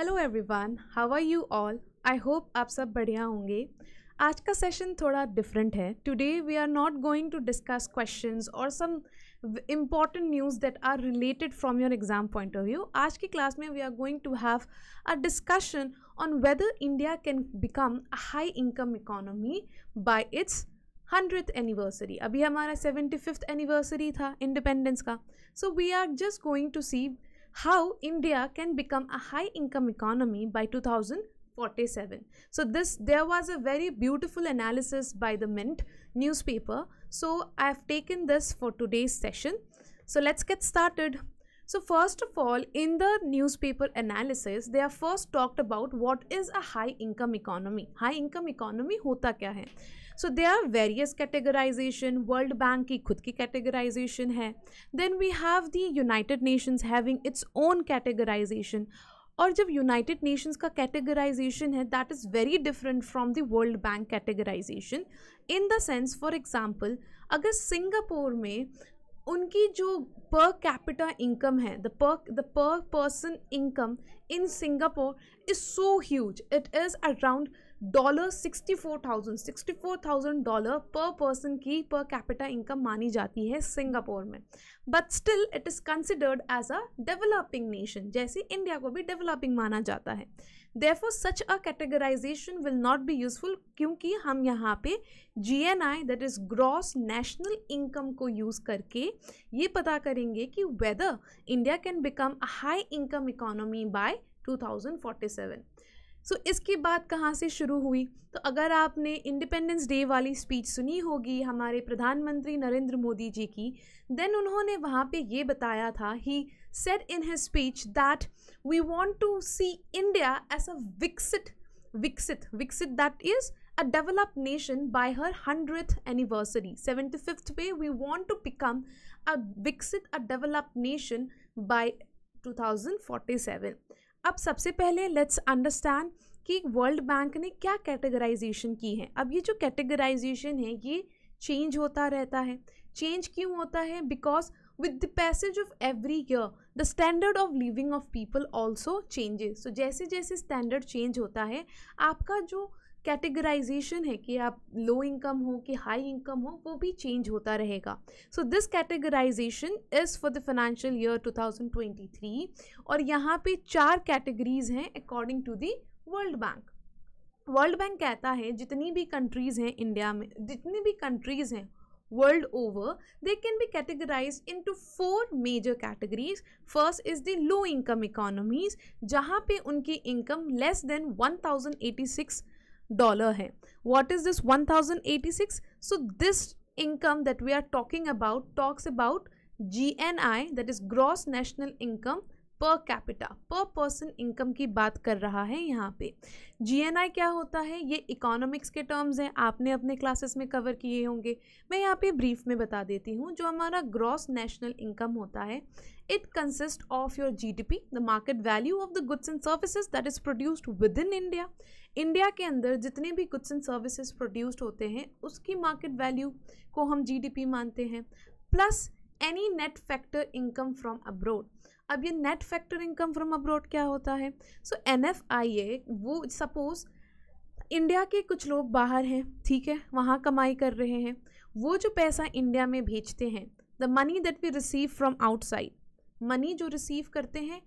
Hello everyone how are you all I hope आप सब बढ़िया होंगे आज का सेशन थोड़ा डिफरेंट है today we are not going to discuss questions और some important news that are related from your exam point of view आज की क्लास में we are going to have a discussion on whether India can become a high income economy by its hundredth anniversary अभी हमारा seventy fifth anniversary था independence का so we are just going to see how India can become a high income economy by 2047. So this there was a very beautiful analysis by the Mint newspaper. So I have taken this for today's session. So let's get started. So first of all, in the newspaper analysis, they are first talked about what is a high income economy. High income economy hota kya hai? So they are various categorisation World Bank की खुद की categorisation है then we have the United Nations having its own categorisation और जब United Nations का categorisation है that is very different from the World Bank categorisation in the sense for example अगर Singapore में उनकी जो पर कैपिटा इनकम है the per the per person income in Singapore is so huge it is around dollar sixty four thousand sixty four thousand dollar per person की per capita income मानी जाती है Singapore में but still it is considered as a developing nation जैसे India को भी developing माना जाता है therefore such a categorisation will not be useful क्योंकि हम यहाँ पे G N I that is gross national income को यूज़ करके ये पता करेंगे कि whether India can become a high income economy by seven so so, इसकी बात कहाँ से शुरू हुई तो अगर आपने इंडिपेंडेंस डे वाली स्पीच सुनी होगी हमारे प्रधानमंत्री नरेंद्र मोदी जी की देन उन्होंने वहाँ पे ये बताया था he said in his speech that we want to see India as a विकसित विकसित विकसित दैट इज़ अ हर developed anniversary by fifth 100th we want to we a विकसित a develop nation a two thousand forty seven अब सबसे पहले let's understand कि World Bank ने क्या कैटेगराइजेशन की है अब ये जो कैटेगराइजेशन है ये चेंज होता रहता है चेंज क्यों होता है because with the passage of every year the standard of living of people also changes so जैसे जैसे स्टैंडर्ड चेंज होता है आपका जो कैटेगराइजेशन है कि आप लो इनकम हो कि हाई इनकम हो वो भी चेंज होता रहेगा so this categorisation is for the financial year 2023 और यहाँ पे चार कैटेगरीज हैं according to the World Bank World Bank कहता है जितनी भी कंट्रीज़ हैं इंडिया में जितनी भी कंट्रीज़ हैं world over they can be categorise into four major categories first is the low income economies जहाँ पे उनकी इनकम less one thousand eighty six dollar है what is this one thousand eighty six so this income that we are talking about talks about G N I that is gross national income per capita per person income की बात कर रहा है यहाँ पे G N आई क्या होता है ये इकोनॉमिक्स के टर्म्स हैं आपने अपने क्लासेस में कवर किए होंगे मैं यहाँ पे ब्रीफ में बता देती हूँ जो हमारा ग्रॉस नेशनल इनकम होता है it consist of your G D P the market value of the goods and services that is produced within India India के अंदर जितने भी गुड्स एंड सर्विसेज प्रोड्यूस्ड होते हैं उसकी मार्केट वैल्यू को हम जीडीपी मानते हैं plus any net factor income from abroad अब ये net factor income from abroad क्या होता है सो एन एफ आई ए वो सपोज़ इंडिया के कुछ लोग बाहर हैं ठीक है वहाँ कमाई कर रहे हैं वो जो पैसा इंडिया में भेजते हैं the money that we receive from outside money जो रिसीव करते हैं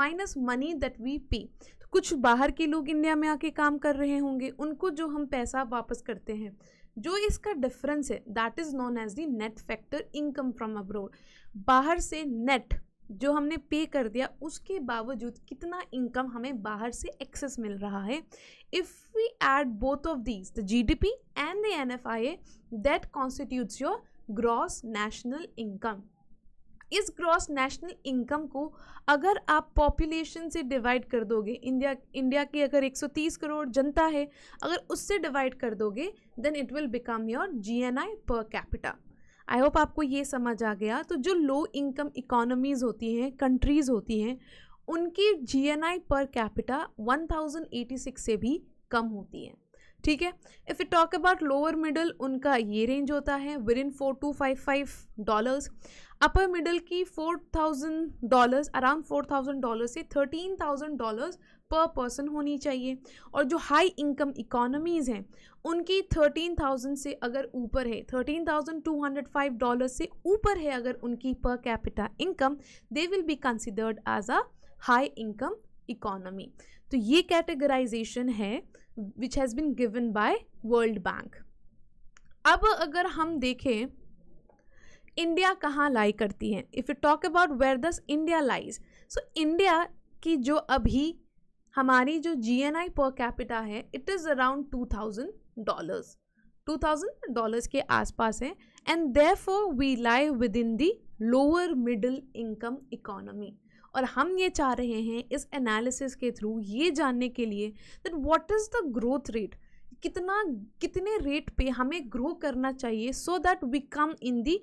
माइनस मनी दैट वी पे कुछ बाहर के लोग इंडिया में आके काम कर रहे होंगे उनको जो हम पैसा वापस करते हैं जो इसका डिफरेंस है that is known as the net factor income from abroad बाहर से नेट जो हमने पे कर दिया उसके बावजूद कितना इनकम हमें बाहर से एक्सेस मिल रहा है if we add both of these the G D P and the N F I A that constitutes your gross national income इस ग्रॉस नेशनल इनकम को अगर आप पॉपुलेशन से डिवाइड कर दोगे इंडिया इंडिया की अगर 130 करोड़ जनता है अगर उससे डिवाइड कर दोगे then it will become your GNI per capita I hope आपको ये समझ आ गया तो जो लो इनकम इकोनॉमीज़ होती हैं कंट्रीज़ होती हैं उनकी जीएनआई पर कैपिटा 1086 से भी कम होती है ठीक है if you talk about lower middle उनका ये रेंज होता है within four to five five dollars upper middle की four thousand dollars around four thousand dollar से thirteen thousand dollars per person होनी चाहिए और जो हाई इनकम इकोनॉमीज़ हैं उनकी थर्टीन थाउजेंड से अगर ऊपर है thirteen thousand two hundred five dollar से ऊपर है अगर उनकी per capita income they will be considered as a high income economy तो ये कैटेगराइजेशन है which has been given by World Bank अब अगर हम देखें इंडिया कहाँ लाई करती है if you talk about where this India lies so India की जो अभी हमारी जो जी एन आई पर कैपिटा है it is around two thousand dollars two thousand dollars के आसपास है and therefore we lie within the lower middle income economy और हम ये चाह रहे हैं इस एनालिसिस के थ्रू ये जानने के लिए that what is the growth rate कितना कितने रेट पे हमें ग्रो करना चाहिए so that we come in the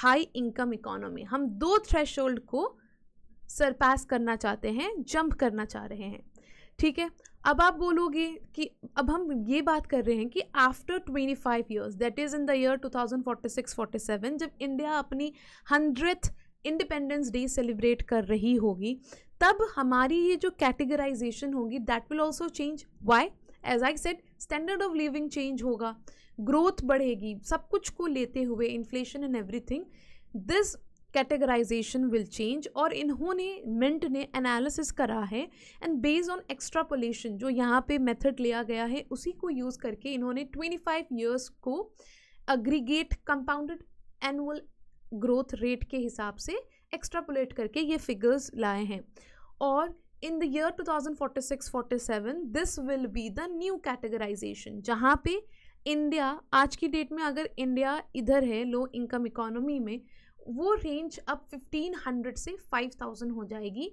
high income economy हम दो थ्रेश को सरपास करना चाहते हैं जंप करना चाह रहे हैं ठीक है अब आप बोलोगे कि अब हम ये बात कर रहे हैं कि after 25 five years that is in the year 2046-47 जब इंडिया अपनी हंड्रेड इंडिपेंडेंस डे सेलिब्रेट कर रही होगी तब हमारी ये जो कैटेगराइजेशन होगी that will also change why as I said standard of living change होगा ग्रोथ बढ़ेगी सब कुछ को लेते हुए inflation and everything this categorisation will change और इन्होंने मिंट ने एनालिसिस करा है एंड बेस्ड ऑन एक्स्ट्रापोलेशन जो यहाँ पे मेथड लिया गया है उसी को यूज़ करके इन्होंने 25 ईयर्स को aggregate compounded annual growth rate के हिसाब से एक्स्ट्रापोलेट करके ये फिगर्स लाए हैं और in the year 2046-47 this will be the new categorisation जहाँ पे इंडिया आज की डेट में अगर इंडिया इधर है लो इनकम इकोनॉमी में वो रेंज अब 1500 से 5000 हो जाएगी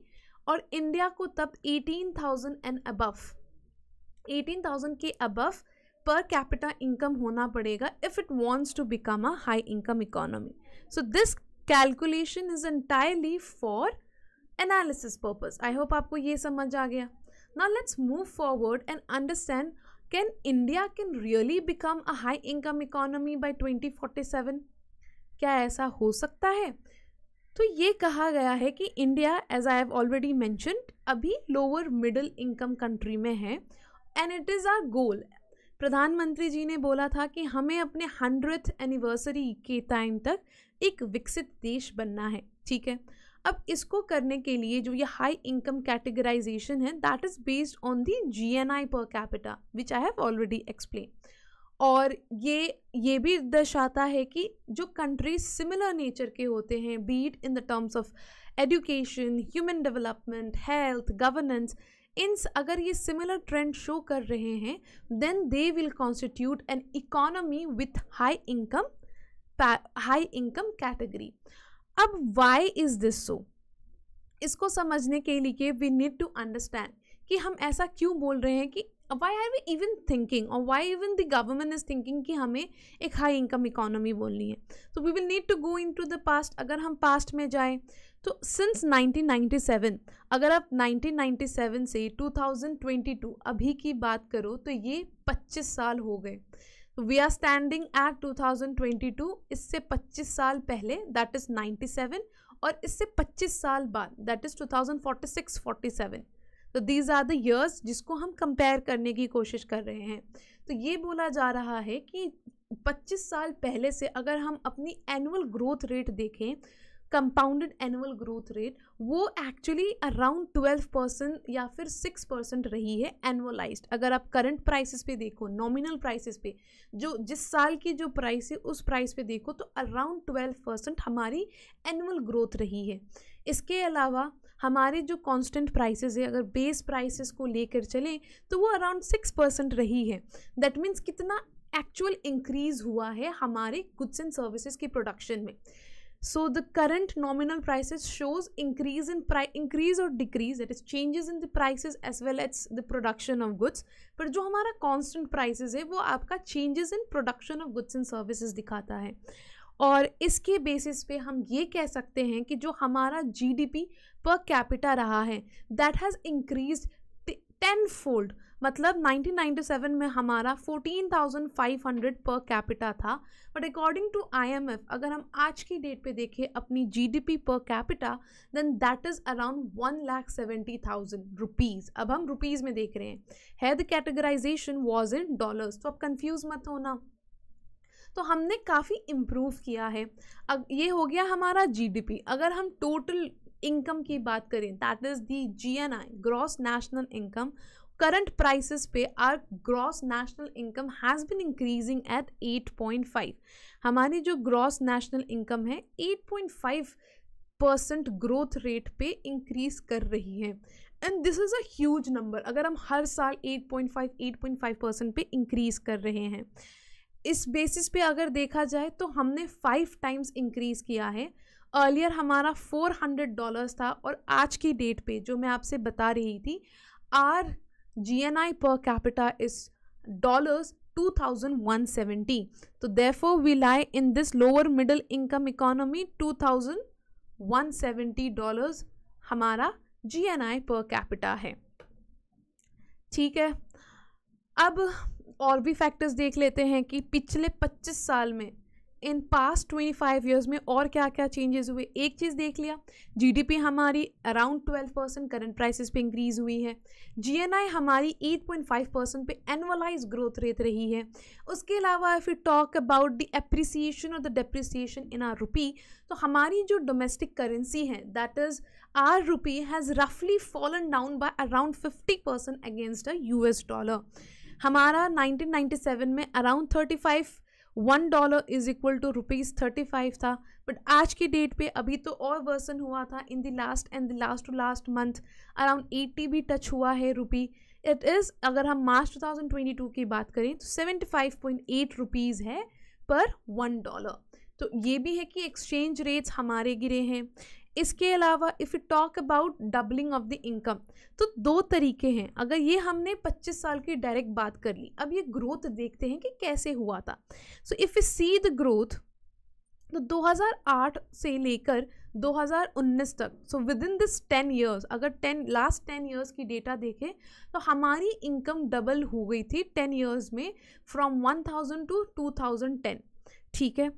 और इंडिया को तब 18,000 एंड अबव 18,000 के अबव पर कैपिटा इनकम होना पड़ेगा if it wants to become a high income economy so this calculation is entirely for analysis purpose I hope आपको ये समझ आ गया ना let's move forward and understand can India can really become a high income economy by twenty forty seven क्या ऐसा हो सकता है तो ये कहा गया है कि India as I have already mention अभी लोअर मिडिल इनकम कंट्री में है and it is our goal प्रधानमंत्री जी ने बोला था कि हमें अपने हंड्रेड एनिवर्सरी के टाइम तक एक विकसित देश बनना है ठीक है अब इसको करने के लिए जो ये हाई इनकम कैटेगराइजेशन है that is based on the G N I per capita which I have already explain और ये ये भी दर्शाता है कि जो कंट्रीज सिमिलर नेचर के होते हैं be it in the terms of education human development health governance in अगर ये सिमिलर ट्रेंड शो कर रहे हैं then they will constitute an economy with high income high income category अब वाई इज़ दिस सो इसको समझने के लिए वी नीड टू अंडरस्टैंड कि हम ऐसा क्यों बोल रहे हैं कि why are we even thinking और why even the government is thinking कि हमें एक हाई इनकम इकोनॉमी बोलनी है तो we will need to go into the past अगर हम पास्ट में जाएँ तो सिंस 1997 अगर आप 1997 से 2022 अभी की बात करो तो ये 25 साल हो गए वी आर स्टैंडिंग एट 2022 इससे 25 साल पहले दैट इज़ 97 और इससे 25 साल बाद दैट इज़ 2046 47 तो दीज आर द ईयर्स जिसको हम कंपेयर करने की कोशिश कर रहे हैं तो ये बोला जा रहा है कि 25 साल पहले से अगर हम अपनी एनुअल ग्रोथ रेट देखें कंपाउंडेड एनुअल ग्रोथ रेट वो एक्चुअली अराउंड ट्वेल्व परसेंट या फिर सिक्स परसेंट रही है एनुअलाइज अगर आप करंट प्राइसेस पे देखो नॉमिनल प्राइसेस पे जो जिस साल की जो प्राइस है उस प्राइस पे देखो तो अराउंड ट्वेल्व परसेंट हमारी एनुअल ग्रोथ रही है इसके अलावा हमारे जो कांस्टेंट प्राइसेस है अगर बेस प्राइसेस को लेकर चलें तो वो अराउंड सिक्स परसेंट रही है दैट मीन्स कितना एक्चुअल इंक्रीज़ हुआ है हमारे गुड्स एंड सर्विसेज की प्रोडक्शन में so the current nominal prices shows increase in price increase or decrease that is changes in the prices as well as the production of goods पर जो हमारा constant prices है वो आपका changes in production of goods and services दिखाता है और इसके बेसिस पे हम ये कह सकते हैं कि जो हमारा जीडीपी पर कैपिटा रहा है that has increase ten fold मतलब 1997 में हमारा 14,500 पर कैपिटा था बट अकॉर्डिंग टू आईएमएफ अगर हम आज की डेट पे देखें अपनी GDP per capita then that is around one lakh seventy thousand rupees अब हम रुपीज़ में देख रहे हैं है the categorization was in dollars तो अब कन्फ्यूज मत होना तो हमने काफ़ी इम्प्रूव किया है अब ये हो गया हमारा जीडीपी अगर हम टोटल इनकम की बात करें that is the GNI gross national income current prices पे our gross national income has been increasing at 8.5 हमारी जो ग्रॉस नेशनल इनकम है 8.5 परसेंट ग्रोथ रेट पे इंक्रीज कर रही है and this is our number अगर हम हर साल 8.5 8.5 परसेंट पे इंक्रीज कर रहे हैं इस बेसिस पे अगर देखा जाए तो हमने फाइव टाइम्स इंक्रीज किया है अर्लियर हमारा 400 डॉलर्स था और आज की डेट पे जो मैं आपसे बता रही थी our GNI per capita is dollars 2170. So therefore we lie in this lower middle income economy 2170 dollars hamara GNI per capita hai ठीक है अब और भी फैक्टर्स देख लेते हैं कि पिछले 25 साल में इन पास्ट 25 इयर्स में और क्या क्या चेंजेस हुए एक चीज़ देख लिया जीडीपी हमारी अराउंड 12 परसेंट करंट प्राइसेस पे इंक्रीज़ हुई है जीएनआई हमारी 8.5 परसेंट पे एनुअलाइज ग्रोथ रेट रही है उसके अलावा if you talk about the appreciation और the depreciation in our rupee तो हमारी जो डोमेस्टिक करेंसी है that is our rupee has रफली fallen down by around fifty percent against a U dollar हमारा 1997 में around 35 one dollar is equal to rupees thirty five था but आज की डेट पे अभी तो और वर्सन हुआ था in the last and the last to last month around eighty भी टच हुआ है रुपी इट इज़ अगर हम मार्च 2022 की बात करें तो 75.8 रुपीज़ है पर वन डॉलर तो ये भी है कि एक्सचेंज रेट्स हमारे गिरे हैं इसके अलावा if you talk about doubling of the income तो दो तरीके हैं अगर ये हमने 25 साल की डायरेक्ट बात कर ली अब ये ग्रोथ देखते हैं कि कैसे हुआ था so if you see the growth तो 2008 से लेकर 2019 तक so within this ten years अगर टेन लास्ट टेन ईयर्स की डेटा देखें तो हमारी इनकम डबल हो गई थी टेन ईयर्स में फ्रॉम 1000 टू 2010 ठीक है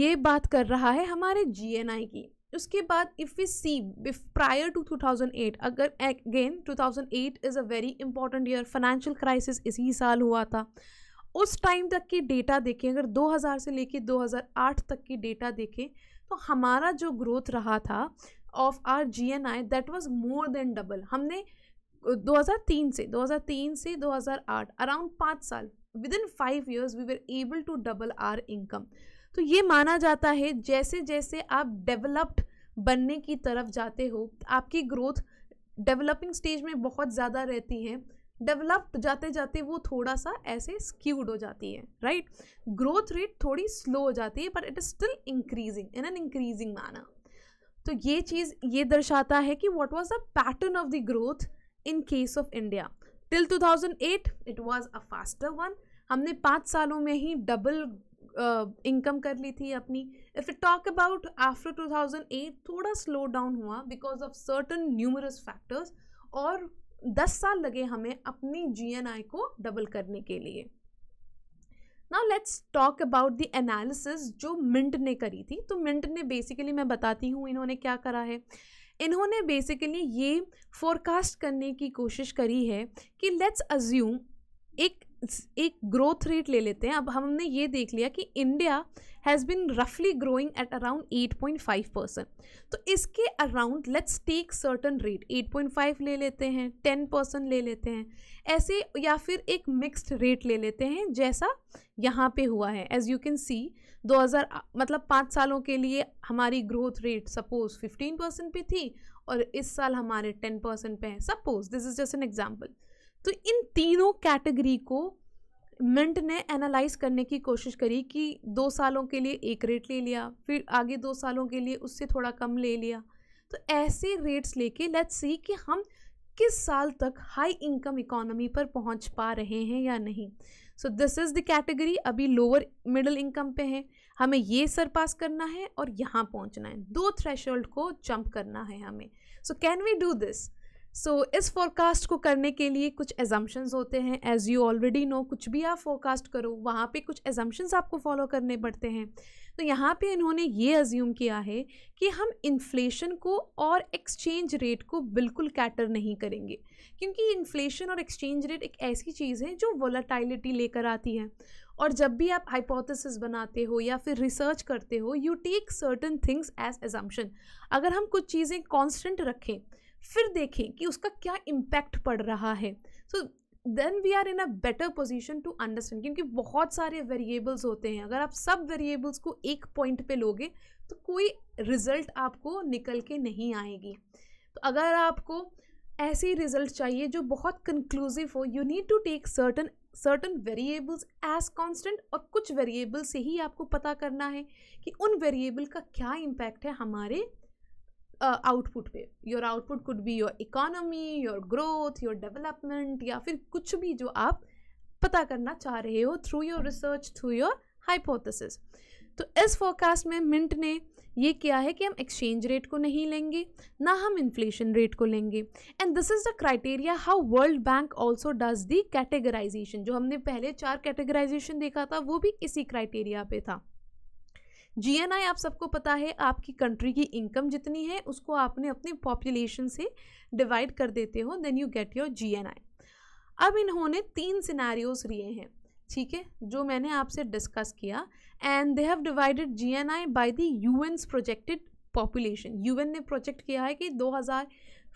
ये बात कर रहा है हमारे जीएनआई की उसके बाद if we see prior to 2008 अगर again 2008 is a very important year financial crisis इसी साल हुआ था उस टाइम तक की डेटा देखें अगर 2000 से लेके 2008 तक की डेटा देखें तो हमारा जो ग्रोथ रहा था of our G N I that was more than double हमने 2003 से 2003 से 2008 अराउंड पाँच साल within five years we were able to double our income तो ये माना जाता है जैसे जैसे आप डेवलप्ड बनने की तरफ जाते हो आपकी ग्रोथ डेवलपिंग स्टेज में बहुत ज़्यादा रहती है डेवलप्ड जाते जाते वो थोड़ा सा ऐसे स्क्यूड हो जाती है राइट ग्रोथ रेट थोड़ी स्लो हो जाती है but it is still increasing in an increasing माना तो ये चीज़ ये दर्शाता है कि what was the pattern of the growth in case of India till 2008 it was a faster one हमने पाँच सालों में ही डबल इनकम कर ली थी अपनी if you talk about after 2008 थोड़ा स्लो डाउन हुआ because of certain numerous factors और 10 साल लगे हमें अपनी जीएनआई को डबल करने के लिए now let's talk about the analysis जो मिंट ने करी थी तो मिंट ने बेसिकली मैं बताती हूँ इन्होंने क्या करा है इन्होंने बेसिकली ये फोरकास्ट करने की कोशिश करी है कि लेट्स अज्यूम एक एक ग्रोथ रेट ले लेते हैं अब हमने ये देख लिया कि इंडिया हैज़ बिन रफली ग्रोइंग एट अराउंड 8.5 परसेंट तो इसके around let's take certain rate 8.5 ले लेते हैं 10 परसेंट ले लेते हैं ऐसे या फिर एक मिक्स्ड रेट ले लेते हैं जैसा यहाँ पे हुआ है एज़ यू कैन सी 2000 मतलब पाँच सालों के लिए हमारी ग्रोथ रेट सपोज़ 15 परसेंट पर थी और इस साल हमारे 10 परसेंट पे हैं suppose this is just an example तो इन तीनों कैटेगरी को मिंट ने एनालाइज करने की कोशिश करी कि दो सालों के लिए एक रेट ले लिया फिर आगे दो सालों के लिए उससे थोड़ा कम ले लिया तो ऐसे रेट्स लेके लेट्स सी कि हम किस साल तक हाई इनकम इकोनॉमी पर पहुंच पा रहे हैं या नहीं so this is the category अभी लोअर मिडिल इनकम पे हैं हमें ये सरपास करना है और यहाँ पहुँचना है दो थ्रेशोल्ड को जंप करना है हमें so can we do this so so, इस फोरकास्ट को करने के लिए कुछ एजम्पन्स होते हैं एज़ यू ऑलरेडी नो कुछ भी आप फोरकास्ट करो वहाँ पे कुछ एजम्पन्स आपको फॉलो करने पड़ते हैं तो यहाँ पे इन्होंने ये अज्यूम किया है कि हम इन्फ्लेशन को और एक्सचेंज रेट को बिल्कुल कैटर नहीं करेंगे क्योंकि इन्फ्लेशन और एक्सचेंज रेट एक ऐसी चीज़ है जो वोलाटाइलिटी लेकर आती है और जब भी आप हाइपोथेसिस बनाते हो या फिर रिसर्च करते हो you take certain things as assumption अगर हम कुछ चीज़ें कॉन्स्टेंट रखें फिर देखें कि उसका क्या इम्पैक्ट पड़ रहा है so then we are in a better position to understand क्योंकि बहुत सारे वेरिएबल्स होते हैं अगर आप सब वेरिएबल्स को एक पॉइंट पे लोगे तो कोई रिज़ल्ट आपको निकल के नहीं आएगी तो अगर आपको ऐसे रिज़ल्ट चाहिए जो बहुत कंक्लूसिव हो you need to take certain certain variables as constant और कुछ वेरिएबल से ही आपको पता करना है कि उन वेरिएबल का क्या इम्पैक्ट है हमारे आउटपुट पे your output could be your economy your growth your development या फिर कुछ भी जो आप पता करना चाह रहे हो through your research through your hypothesis तो इस फोरकास्ट में मिंट ने ये किया है कि हम एक्सचेंज रेट को नहीं लेंगे ना हम इन्फ्लेशन रेट को लेंगे and this is the criteria how World Bank also does the categorization जो हमने पहले चार कैटेगराइजेशन देखा था वो भी इसी क्राइटेरिया पे था जीएनआई आप सबको पता है आपकी कंट्री की इनकम जितनी है उसको आपने अपनी पॉपुलेशन से डिवाइड कर देते हो then you get your GNI अब इन्होंने तीन सिनेरियोज लिए हैं ठीक है जो मैंने आपसे डिस्कस किया and they have divided G N I by the U N projected population U N ने प्रोजेक्ट किया है कि दो हज़ार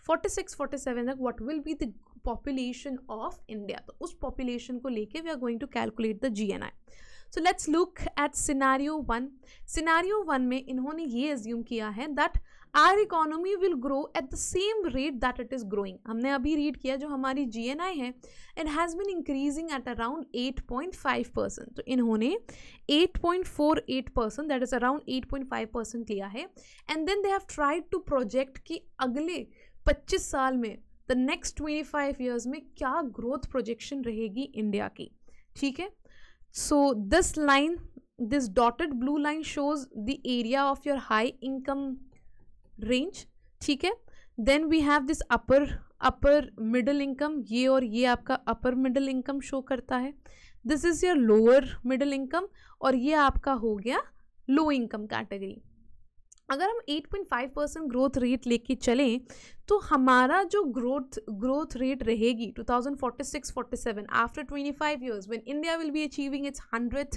फोर्टी सिक्स फोर्टी सेवन तक what will be the population of India तो उस पॉपुलेशन को लेके we are going to calculate the G N I so let's look at scenario one scenario one में इन्होंने ये एज्यूम किया है that our economy will grow at the same rate that it is growing हमने अभी read किया जो हमारी जी एन आई है it has been increasing at around eight point five percent तो इन्होंने eight point four eight percent that is around eight point five percent लिया है and then they have tried to project कि अगले पच्चीस साल में the next twenty five years में क्या ग्रोथ प्रोजेक्शन रहेगी इंडिया की ठीक है so this line this dotted blue line shows the area of your high income range ठीक है then we have this upper upper middle income ये और ये आपका अपर मिडल इनकम शो करता है this is your lower middle income और ये आपका हो गया लो इनकम कैटेगरी अगर हम 8.5 परसेंट ग्रोथ रेट लेके चलें तो हमारा जो ग्रोथ ग्रोथ रेट रहेगी 2046 47 after 25 years when India will be achieving its hundred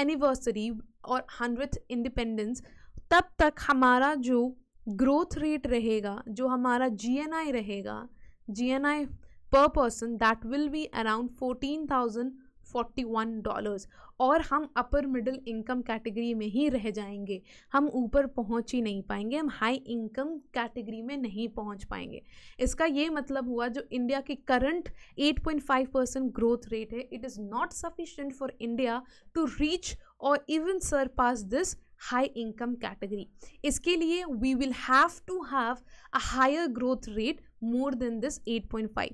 anniversary और हंड्रेड इंडिपेंडेंस तब तक हमारा जो ग्रोथ रेट रहेगा जो हमारा जीएनआई रहेगा GNI per person that will be around thousand forty one dollars और हम अपर मिडिल इनकम कैटेगरी में ही रह जाएंगे हम ऊपर पहुंच ही नहीं पाएंगे हम हाई इनकम कैटेगरी में नहीं पहुंच पाएंगे इसका ये मतलब हुआ जो इंडिया की करंट 8.5 परसेंट ग्रोथ रेट है it is not sufficient for India to reach और even surpass this high income category इसके लिए we will have to have a higher growth rate more than this 8.5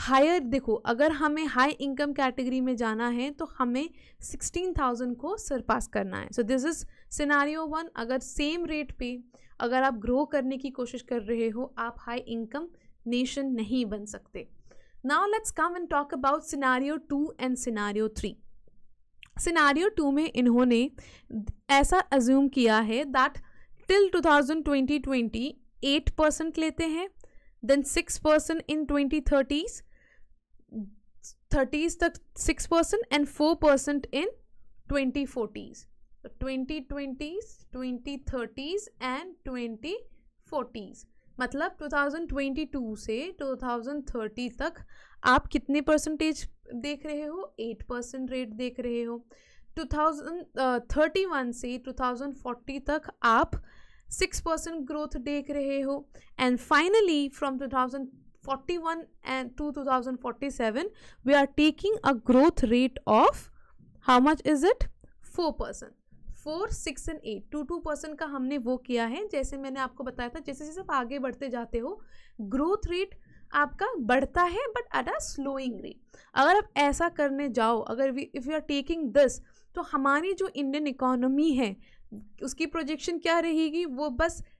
higher देखो अगर हमें high income category में जाना है तो हमें सिक्सटीन थाउजेंड को सरपास करना है so this is scenario one अगर सेम रेट पे अगर आप ग्रो करने की कोशिश कर रहे हो आप हाई इनकम नेशन नहीं बन सकते now let's come and talk about scenario two and scenario three scenario two में इन्होंने ऐसा अज्यूम किया है that till two thousand twenty twenty eight percent लेते हैं then six percent in twenty thirties thirties तक six percent and four percent in twenty forties twenty twenties twenty thirties and twenty forties मतलब two thousand twenty two से two thousand thirty तक आप कितने percentage देख रहे हो एट परसेंट रेट देख रहे हो टू थाउजेंड थर्टी वन से टू थाउजेंड फोर्टी तक आप सिक्स परसेंट ग्रोथ देख रहे हो and finally from two thousand 41 and 2047 we are taking a growth rate of how much is it 4% four six and eight to two percent का हमने वो किया है जैसे मैंने आपको बताया था जैसे जैसे आप आगे बढ़ते जाते हो ग्रोथ रेट आपका बढ़ता है but at a slowing rate अगर आप ऐसा करने जाओ अगर we if you are taking this तो हमारी जो इंडियन इकोनॉमी है उसकी प्रोजेक्शन क्या रहेगी वो बस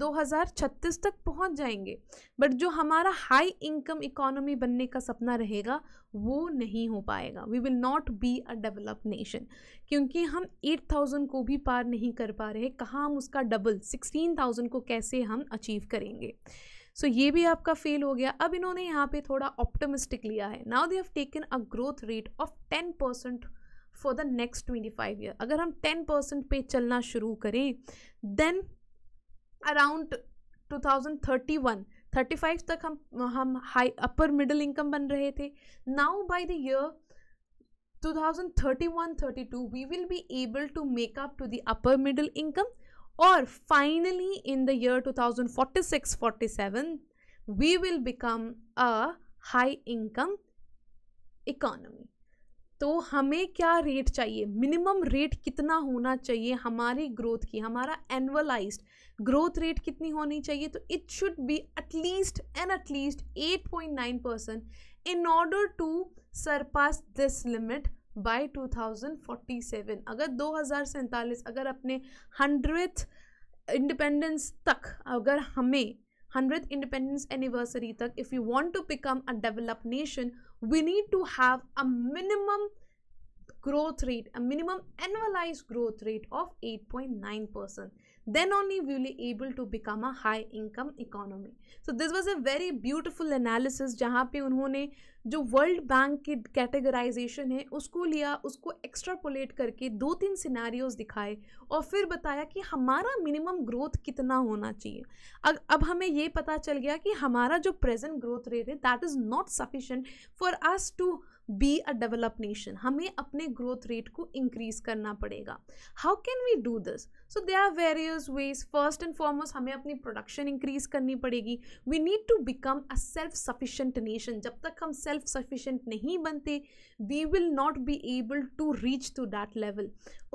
2036 तक पहुंच जाएंगे बट जो हमारा हाई इनकम इकोनॉमी बनने का सपना रहेगा वो नहीं हो पाएगा we will not be a develop nation क्योंकि हम 8000 को भी पार नहीं कर पा रहे कहाँ हम उसका डबल 16000 को कैसे हम अचीव करेंगे सो so, ये भी आपका फेल हो गया अब इन्होंने यहाँ पे थोड़ा ऑप्टोमिस्टिक लिया है now they have taken a growth rate of ten percent for the next twenty five year अगर हम टेन परसेंट पे चलना शुरू करें then around two thousand thirty one thirty five तक हम हम हाई अपर मिडिल इनकम बन रहे थे now by the year two thousand thirty one thirty two we will be able to make up to the upper middle income और finally in the year two thousand forty six forty seven we will become a high income economy तो हमें क्या rate चाहिए minimum rate कितना होना चाहिए हमारी growth की हमारा एनुअलाइज ग्रोथ रेट कितनी होनी चाहिए तो it should be at least and at least 8.9 percent in order to surpass this limit by 2047 अगर दो अगर अपने हंड्रेड इंडिपेंडेंस तक अगर हमें हंड्रेड इंडिपेंडेंस एनिवर्सरी तक if you want to become a develop nation we need to have a minimum growth rate, a minimum annualized growth rate of 8.9%. then only we will be able to become a high income economy. So this was a very beautiful analysis जहाँ pe उन्होंने जो world Bank की categorisation है उसको लिया उसको extrapolate करके दो तीन सिनारियोज दिखाए और फिर बताया कि हमारा मिनिमम ग्रोथ कितना होना चाहिए अब अब हमें ये पता चल गया कि हमारा जो प्रेजेंट ग्रोथ रेट है that is not sufficient for us to be a develop nation हमें अपने ग्रोथ रेट को इंक्रीज करना पड़ेगा how can we do this so they are various ways first and foremost हमें अपनी प्रोडक्शन इंक्रीज करनी पड़ेगी we need to become a self sufficient nation जब तक हम सेल्फ सफिशेंट नहीं बनते we will not be able to reach to that level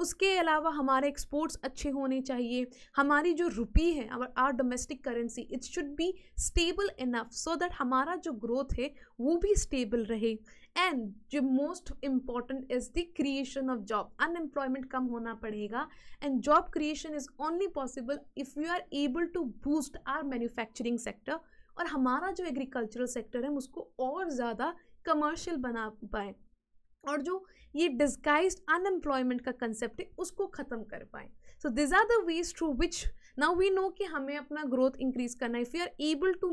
उसके अलावा हमारे एक्सपोर्ट्स अच्छे होने चाहिए हमारी जो रुपी है our domestic currency it's should be stable enough so that हमारा जो ग्रोथ है वो भी स्टेबल रहे एंड जो most important is the creation of job unemployment कम होना पड़ेगा and job creation is only possible if you are able to boost our manufacturing sector और हमारा जो एग्रीकल्चरल सेक्टर है हम उसको और ज़्यादा कमर्शियल बना पाएँ और जो ये डिस्गाइज अनएम्प्लॉयमेंट का कंसेप्ट है उसको ख़त्म कर पाएँ so these are the ways through which now we know कि हमें अपना ग्रोथ इंक्रीज करना है if you are able to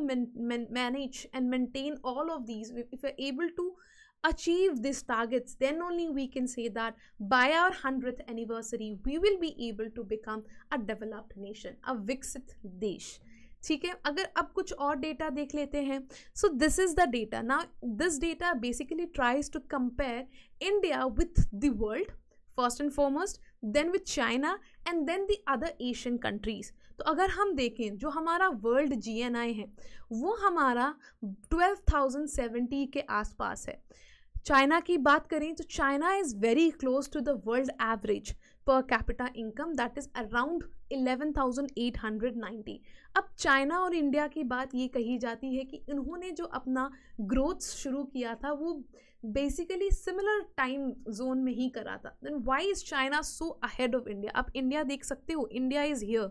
manage and maintain all of these if you are able to achieve these targets then only we can say that by our 100th anniversary we will be able to become a developed nation a viksit desh ठीक है अगर अब कुछ और data देख लेते हैं so this is the data ना this data basically tries to compare India with the world first and foremost then with China and then the other Asian countries तो अगर हम देखें जो हमारा वर्ल्ड जी है वो हमारा 12,070 के आसपास है चाइना की बात करें तो China is very close to the world average per capita income that is around 11,890 अब चाइना और इंडिया की बात ये कही जाती है कि इन्होंने जो अपना ग्रोथ शुरू किया था वो बेसिकली सिमिलर टाइम जोन में ही करा था then why is China so ahead of India आप इंडिया देख सकते हो India is here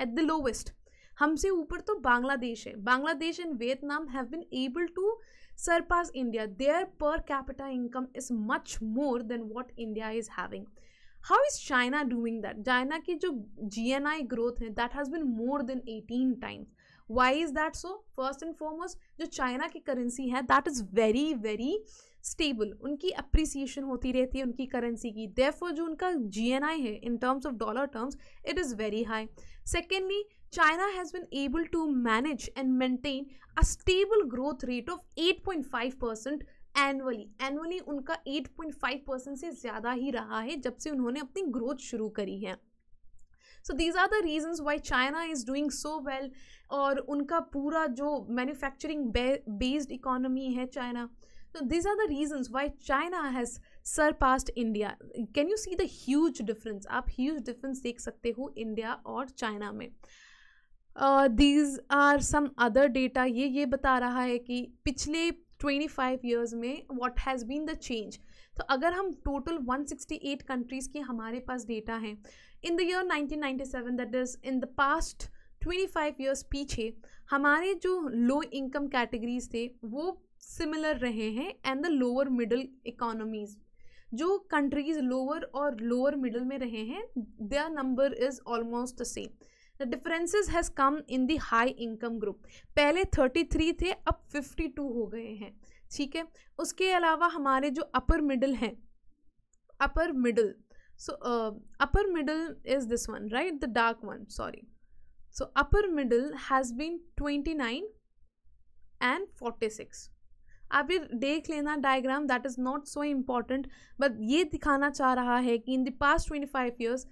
at the lowest हमसे ऊपर तो बांग्लादेश है Bangladesh and Vietnam have been able to surpass India. Their per capita income is much more than what India is having. How is China doing that? China ki jo GNI growth hai, that has been more than 18 times. Why is that so? First and foremost, जो China की currency है that is very very stable उनकी appreciation होती रहती है उनकी currency की देफो जो उनका जी है in terms of dollar terms it is very high secondly China has been able to manage and maintain a stable growth rate of 8.5% annually annually उनका 8.5 परसेंट से ज़्यादा ही रहा है जब से उन्होंने अपनी ग्रोथ शुरू करी है so these are the reasons why China is doing so well और उनका पूरा जो मैन्युफैक्चरिंग बेस्ड इकोनॉमी है China So these are the reasons why China has surpassed India. Can you see the huge difference? आप huge difference देख सकते हो India और China में. These are some other data ये ये बता रहा है कि पिछले 25 ईयर्स में what has been the change तो अगर हम टोटल 168 कंट्रीज़ के हमारे पास डेटा हैं in the year 1997 that is in the past 25 years पीछे हमारे जो लो इनकम कैटेगरीज थे वो सिमिलर रहे हैं and the lower middle economies जो कंट्रीज़ लोअर और लोअर मिडल में रहे हैं the number is almost the same the differences has come in the high income group पहले 33 थे अब 52 हो गए हैं ठीक है उसके अलावा हमारे जो अपर मिडल हैं upper middle so upper middle is this one right the dark one sorry so upper middle has been 29 and 46 आप ये देख लेना diagram that is not so important but ये दिखाना चाह रहा है कि in the past twenty five years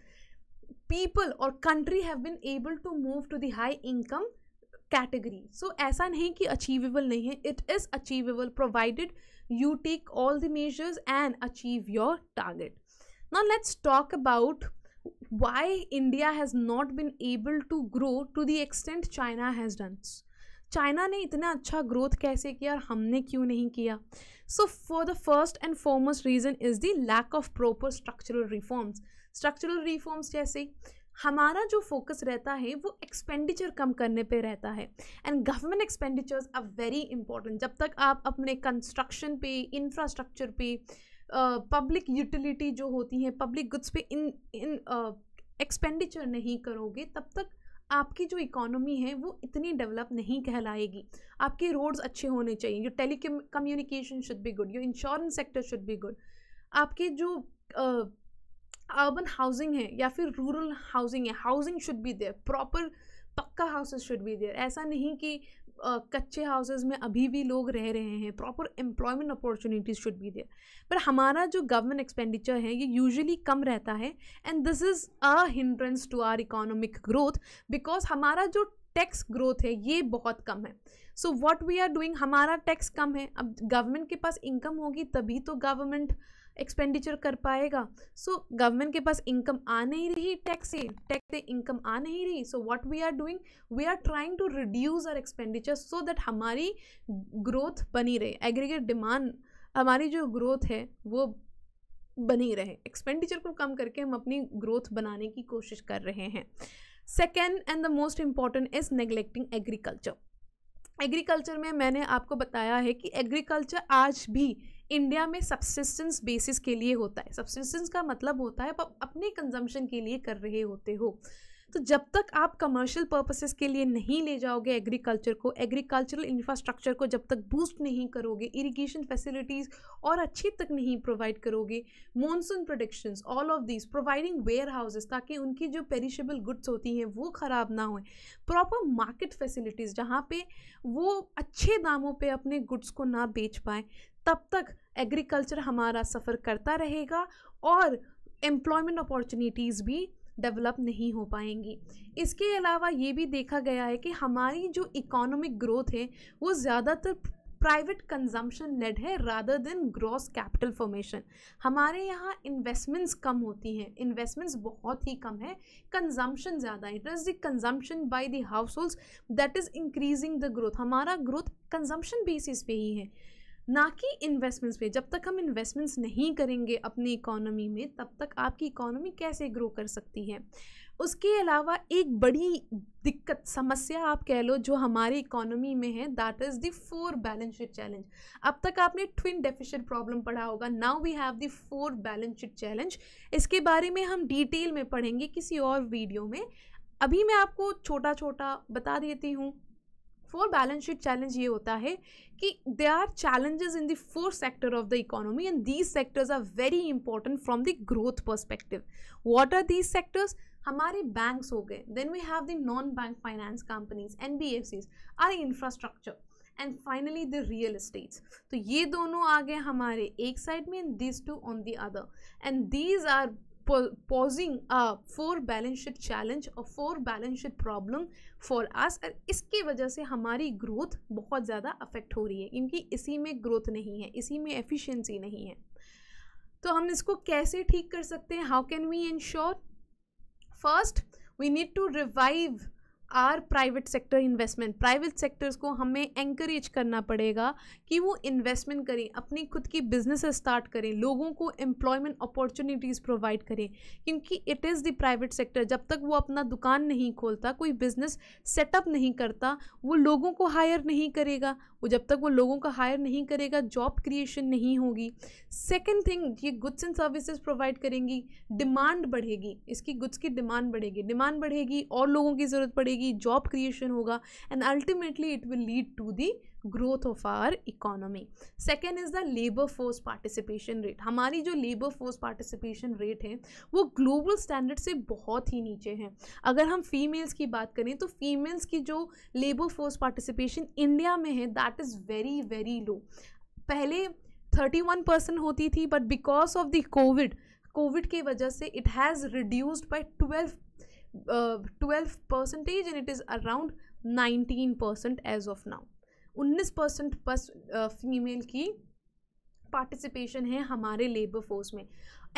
people or country have been able to move to the high income category so ऐसा नहीं कि achievable नहीं है it is achievable provided you take all the measures and achieve your target now let's talk about why India has not been able to grow to the extent China has done China ने इतना अच्छा growth कैसे किया और हमने क्यों नहीं किया so for the first and foremost reason is the lack of proper structural reforms structural reforms जैसे हमारा जो फोकस रहता है वो एक्सपेंडिचर कम करने पे रहता है and government expenditures are very important जब तक आप अपने कंस्ट्रक्शन पे इंफ्रास्ट्रक्चर पे पब्लिक uh, यूटिलिटी जो होती है पब्लिक गुड्स पे इन इन एक्सपेंडिचर नहीं करोगे तब तक आपकी जो इकोनॉमी है वो इतनी डेवलप नहीं कहलाएगी आपके रोड्स अच्छे होने चाहिए your telecommunication should be good your insurance sector should be good आपके जो uh, अर्बन हाउसिंग है या फिर रूरल हाउसिंग है housing should be there proper पक्का हाउसेज शुड बी देयर ऐसा नहीं कि Uh, कच्चे हाउसेज में अभी भी लोग रह रहे हैं proper employment opportunities should be there पर हमारा जो गवर्नमेंट एक्सपेंडिचर है ये यूजुअली कम रहता है and this is a hindrance to our economic growth because हमारा जो टैक्स ग्रोथ है ये बहुत कम है so what we are doing हमारा टैक्स कम है अब गवर्नमेंट के पास इनकम होगी तभी तो गवर्नमेंट एक्सपेंडिचर कर पाएगा सो so, गवर्नमेंट के पास इनकम आ नहीं रही टैक्स से टैक्स से इनकम आ नहीं रही so what we are doing we are trying to reduce our expenditure so that हमारी ग्रोथ बनी रहे एग्रीगेट डिमांड हमारी जो ग्रोथ है वो बनी रहे एक्सपेंडिचर को कम करके हम अपनी ग्रोथ बनाने की कोशिश कर रहे हैं second and the most important is neglecting agriculture agriculture में मैंने आपको बताया है कि एग्रीकल्चर आज भी इंडिया में सब्सिस्टेंस बेसिस के लिए होता है सब्सिस्टेंस का मतलब होता है आप अपने कंजम्पशन के लिए कर रहे होते हो तो जब तक आप कमर्शियल पर्पसेस के लिए नहीं ले जाओगे एग्रीकल्चर को एग्रीकल्चरल इंफ्रास्ट्रक्चर को जब तक बूस्ट नहीं करोगे इरिगेशन फैसिलिटीज़ और अच्छी तक नहीं प्रोवाइड करोगे monsoon productions all of this providing warehouses ताकि उनकी जो पेरिशेबल गुड्स होती हैं वो ख़राब ना हो प्रॉपर मार्केट फैसिलिटीज़ जहाँ पे वो अच्छे दामों पर अपने गुड्स को ना बेच पाएँ तब तक एग्रीकल्चर हमारा सफ़र करता रहेगा और एम्प्लॉयमेंट अपॉर्चुनिटीज़ भी डेवलप नहीं हो पाएंगी इसके अलावा ये भी देखा गया है कि हमारी जो इकोनॉमिक ग्रोथ है वो ज़्यादातर प्राइवेट कंजम्पशन लेड है rather than gross capital formation हमारे यहाँ इन्वेस्टमेंट्स कम होती हैं इन्वेस्टमेंट्स बहुत ही कम है कंजम्पशन ज़्यादा है it is the consumption by the households that is increasing the growth हमारा ग्रोथ कंजम्पशन बेसिस पे ही है ना कि इन्वेस्टमेंट्स पे जब तक हम इन्वेस्टमेंट्स नहीं करेंगे अपनी इकोनॉमी में तब तक आपकी इकोनॉमी कैसे ग्रो कर सकती है उसके अलावा एक बड़ी दिक्कत समस्या आप कह लो जो हमारी इकोनॉमी में है that is the four balance sheet challenge अब तक आपने ट्विन डेफिशिट प्रॉब्लम पढ़ा होगा now we have the four balance sheet challenge इसके बारे में हम डिटेल में पढ़ेंगे किसी और वीडियो में अभी मैं आपको छोटा छोटा बता देती हूँ फोर बैलेंस शीट चैलेंज ये होता है कि they are challenges in the four sector of the economy and these sectors are very important from the growth perspective what are these sectors हमारे बैंक्स हो गए then we have the non bank finance companies N B F Cs our infrastructure and finally the real estates तो ये दोनों आ गए हमारे एक साइड में and this two on the other end these are pausing a four balance sheet challenge और four balance sheet problem for us और इसकी वजह से हमारी ग्रोथ बहुत ज़्यादा अफेक्ट हो रही है क्योंकि इसी में ग्रोथ नहीं है इसी में एफिशिएंसी नहीं है तो हम इसको कैसे ठीक कर सकते हैं how can we ensure first we need to revive our private sector investment private sectors को हमें एंकरेज करना पड़ेगा कि वो इन्वेस्टमेंट करें अपनी खुद की बिजनेस स्टार्ट करें लोगों को एम्प्लॉयमेंट अपॉर्चुनिटीज़ प्रोवाइड करें क्योंकि it is the private sector जब तक वो अपना दुकान नहीं खोलता कोई बिजनेस सेटअप नहीं करता वो लोगों को हायर नहीं करेगा वो जब तक वो लोगों का हायर नहीं करेगा जॉब क्रिएशन नहीं होगी सेकेंड थिंग ये गुड्स एंड सर्विसेज प्रोवाइड करेंगी डिमांड बढ़ेगी इसकी गुड्स की डिमांड बढ़ेगी डिमांड बढ़ेगी और लोगों की ज़रूरत पड़ेगी बढ़ेगी जॉब क्रिएशन होगा and ultimately it will lead to the growth of our economy second is the labour force participation rate हमारी जो लेबर फोर्स पार्टिसिपेशन रेट है वो ग्लोबल स्टैंडर्ड से बहुत ही नीचे हैं अगर हम फीमेल्स की बात करें तो फीमेल्स की जो लेबर फोर्स पार्टिसिपेशन इंडिया में है that is very very low पहले थर्टी वन परसेंट होती थी but because of the covid covid की वजह से it has reduced by twelve twelve percentage and it is around nineteen percent as of now उन्नीस परसेंट बस फीमेल की पार्टिसिपेशन है हमारे लेबर फोर्स में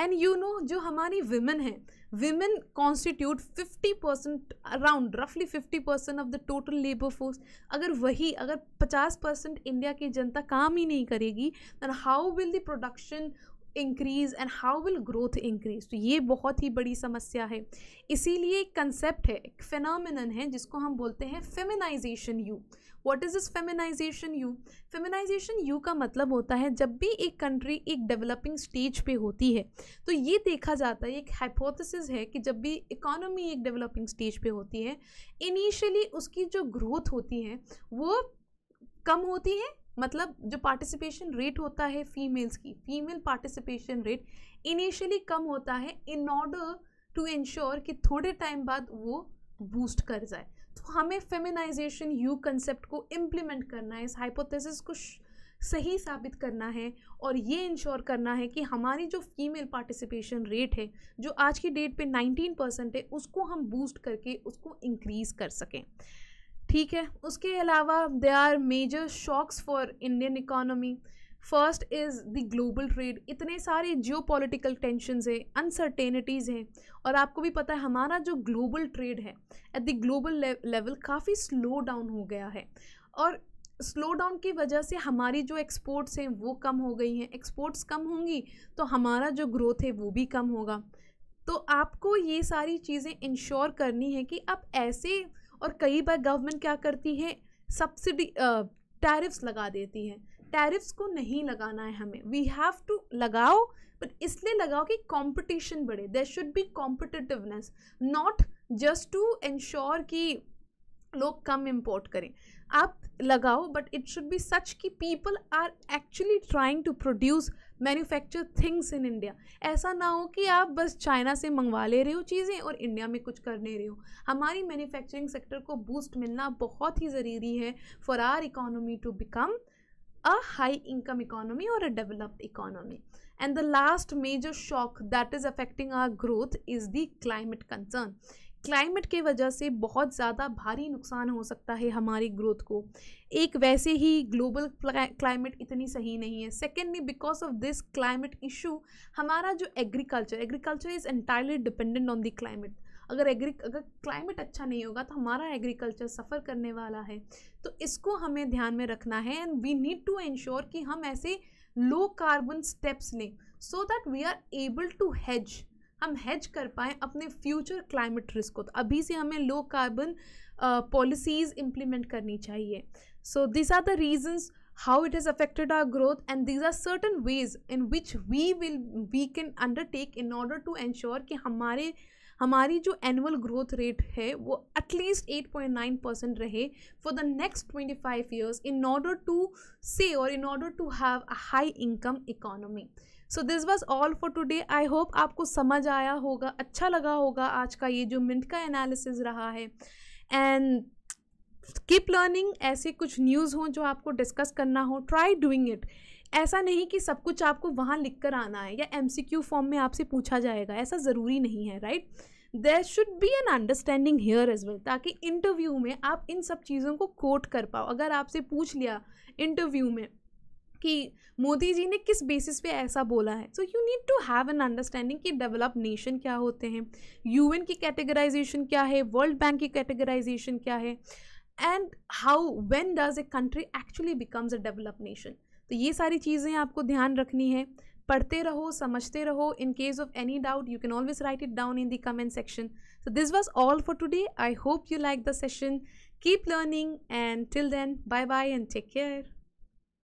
एंड यू नो जो हमारी विमेन हैं women constitute fifty percent around रफली fifty percent of the total labour force अगर वही अगर पचास परसेंट इंडिया की जनता काम ही नहीं करेगी then how will the production increase and how will growth increase तो ये बहुत ही बड़ी समस्या है इसीलिए एक कंसेप्ट है एक फिनमिनन है जिसको हम बोलते हैं feminisation U what is is feminisation U feminisation U का मतलब होता है जब भी एक कंट्री एक डेवलपिंग स्टेज पे होती है तो ये देखा जाता है एक हाइपोथेसिस है कि जब भी इकोनॉमी एक डेवलपिंग स्टेज पे होती है इनिशियली उसकी जो ग्रोथ होती है वो कम होती है मतलब जो पार्टिसिपेशन रेट होता है फीमेल्स की फीमेल पार्टिसिपेशन रेट इनिशियली कम होता है इन ऑर्डर टू इंश्योर कि थोड़े टाइम बाद वो बूस्ट कर जाए तो हमें फेमिनाइजेशन यू कंसेप्ट को इम्प्लीमेंट करना है इस हाइपोथेसिस को सही साबित करना है और ये इंश्योर करना है कि हमारी जो फीमेल पार्टिसिपेशन रेट है जो आज की डेट पे 19 परसेंट है उसको हम बूस्ट करके उसको इंक्रीज़ कर सकें ठीक है उसके अलावा they are major shocks for Indian economy first is the global trade इतने सारे जियो पोलिटिकल टेंशनज़ हैं अनसर्टेनिटीज़ हैं और आपको भी पता है हमारा जो ग्लोबल ट्रेड है एट द ग्लोबल लेवल काफ़ी स्लो डाउन हो गया है और स्लो डाउन की वजह से हमारी जो एक्सपोर्ट्स हैं वो कम हो गई हैं एक्सपोर्ट्स कम होंगी तो हमारा जो ग्रोथ है वो भी कम होगा तो आपको ये सारी चीज़ें इंश्योर करनी है कि आप ऐसे और कई बार गवर्नमेंट क्या करती है सब्सिडी टैरिफ्स लगा देती है टैरिफ्स को नहीं लगाना है हमें वी हैव टू लगाओ बट इसलिए लगाओ कि कंपटीशन बढ़े there should be competitiveness not just to ensure कि लोग कम इम्पोर्ट करें आप लगाओ but it should be such कि people are actually trying to produce manufacture things in India ऐसा ना हो कि आप बस चाइना से मंगवा ले रहे हो चीज़ें और इंडिया में कुछ कर नहीं रहे हो हमारी मैन्युफैक्चरिंग सेक्टर को बूस्ट मिलना बहुत ही ज़रूरी है for our economy to become a high income economy और a developed economy and the last major shock that is affecting our growth is the climate concern climate के वजह से बहुत ज़्यादा भारी नुकसान हो सकता है हमारी ग्रोथ को एक वैसे ही ग्लोबल क्लाइमेट इतनी सही नहीं है secondly because of this climate issue हमारा जो agriculture agriculture is entirely dependent on the climate अगर एग्री अगर क्लाइमेट अच्छा नहीं होगा तो हमारा एग्रीकल्चर सफ़र करने वाला है तो इसको हमें ध्यान में रखना है and we need to ensure कि हम ऐसे लो कार्बन स्टेप्स लें so that we are able to hedge हम हैज कर पाएँ अपने फ्यूचर क्लाइमेट रिस्क को तो अभी से हमें लो कार्बन पॉलिसीज़ इम्प्लीमेंट करनी चाहिए so this are the reasons how it has affected our growth and these are certain ways in which we will we can undertake in order to ensure कि हमारे हमारी जो annual growth rate है वो at least at point nine percent रहे for the next twenty five years in order to say और in order to have a high income economy so this was all for today I hope आपको समझ आया होगा अच्छा लगा होगा आज का ये जो मिंट का एनालिसिस रहा है एंड कीप लर्निंग ऐसे कुछ न्यूज़ हों जो आपको डिस्कस करना हो ट्राई डूइंग इट ऐसा नहीं कि सब कुछ आपको वहाँ लिख कर आना है या एम सी क्यू फॉर्म में आपसे पूछा जाएगा ऐसा ज़रूरी नहीं है right there should be an understanding here as well ताकि इंटरव्यू में आप इन सब चीज़ों को कोट कर पाओ अगर आपसे पूछ लिया इंटरव्यू में कि मोदी जी ने किस बेसिस पे ऐसा बोला है so you need to have an understanding कि डेवलप नेशन क्या होते हैं यूएन की कैटेगराइजेशन क्या है वर्ल्ड बैंक की कैटेगराइजेशन क्या है and how when does a country actually becomes a develop nation तो ये सारी चीज़ें आपको ध्यान रखनी है पढ़ते रहो समझते रहो in case of any doubt you can always write it down in the comment section so this was all for today I hope you like the session keep learning and till then bye bye and take care